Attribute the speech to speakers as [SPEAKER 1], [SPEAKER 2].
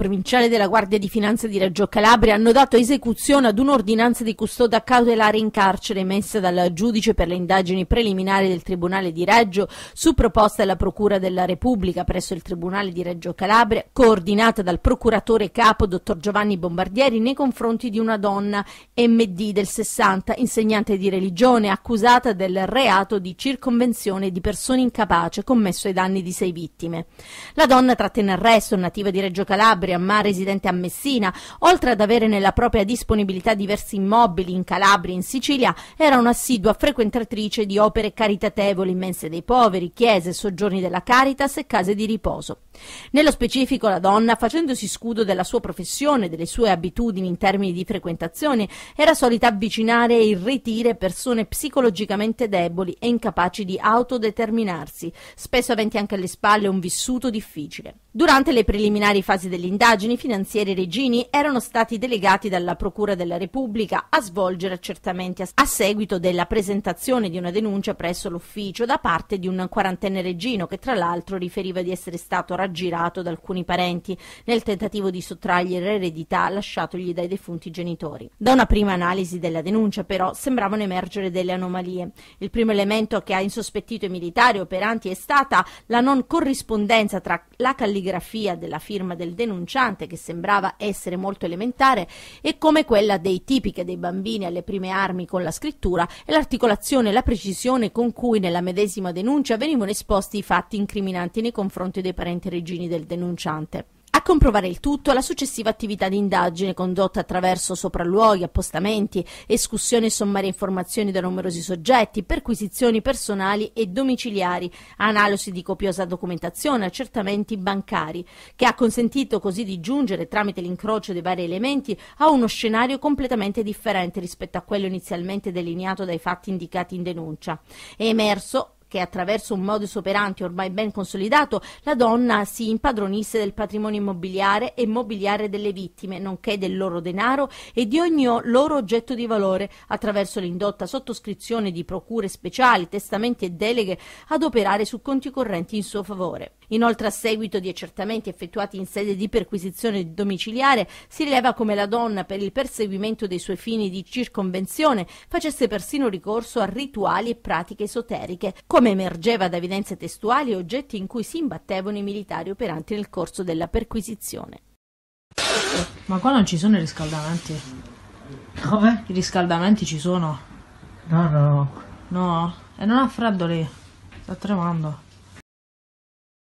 [SPEAKER 1] provinciale della Guardia di Finanza di Reggio Calabria hanno dato esecuzione ad un'ordinanza di custodia cautelare in carcere emessa dal giudice per le indagini preliminari del Tribunale di Reggio su proposta della Procura della Repubblica presso il Tribunale di Reggio Calabria, coordinata dal procuratore capo dottor Giovanni Bombardieri nei confronti di una donna MD del 60, insegnante di religione, accusata del reato di circonvenzione di persone incapace commesso ai danni di sei vittime. La donna tratta in arresto, nativa di Reggio Calabria, ma residente a Messina, oltre ad avere nella propria disponibilità diversi immobili in Calabria e in Sicilia, era un'assidua frequentatrice di opere caritatevoli, mense dei poveri, chiese, soggiorni della Caritas e case di riposo. Nello specifico la donna, facendosi scudo della sua professione, delle sue abitudini in termini di frequentazione, era solita avvicinare e irritire persone psicologicamente deboli e incapaci di autodeterminarsi, spesso aventi anche alle spalle un vissuto difficile. Durante le preliminari fasi delle indagini, i finanzieri Regini erano stati delegati dalla Procura della Repubblica a svolgere accertamenti a seguito della presentazione di una denuncia presso l'ufficio da parte di un quarantenne Regino che tra l'altro riferiva di essere stato raggiunto aggirato da alcuni parenti nel tentativo di sottrargli l'eredità lasciatogli dai defunti genitori. Da una prima analisi della denuncia, però, sembravano emergere delle anomalie. Il primo elemento che ha insospettito i militari operanti è stata la non corrispondenza tra la calligrafia della firma del denunciante, che sembrava essere molto elementare, e come quella dei tipiche dei bambini alle prime armi con la scrittura e l'articolazione e la precisione con cui nella medesima denuncia venivano esposti i fatti incriminanti nei confronti dei parenti regini del denunciante. A comprovare il tutto la successiva attività di indagine condotta attraverso sopralluoghi, appostamenti, escussioni e sommarie informazioni da numerosi soggetti, perquisizioni personali e domiciliari, analisi di copiosa documentazione, accertamenti bancari, che ha consentito così di giungere tramite l'incrocio dei vari elementi a uno scenario completamente differente rispetto a quello inizialmente delineato dai fatti indicati in denuncia. È emerso che attraverso un modus operandi ormai ben consolidato la donna si impadronisse del patrimonio immobiliare e mobiliare delle vittime, nonché del loro denaro e di ogni loro oggetto di valore, attraverso l'indotta sottoscrizione di procure speciali, testamenti e deleghe ad operare su conti correnti in suo favore. Inoltre, a seguito di accertamenti effettuati in sede di perquisizione domiciliare, si rileva come la donna, per il perseguimento dei suoi fini di circonvenzione, facesse persino ricorso a rituali e pratiche esoteriche, con come emergeva da evidenze testuali oggetti in cui si imbattevano i militari operanti nel corso della perquisizione. Ma qua non ci sono i riscaldamenti? Dove? I riscaldamenti ci sono? No, no. No? E eh, non ha freddo lì? Sta tremando.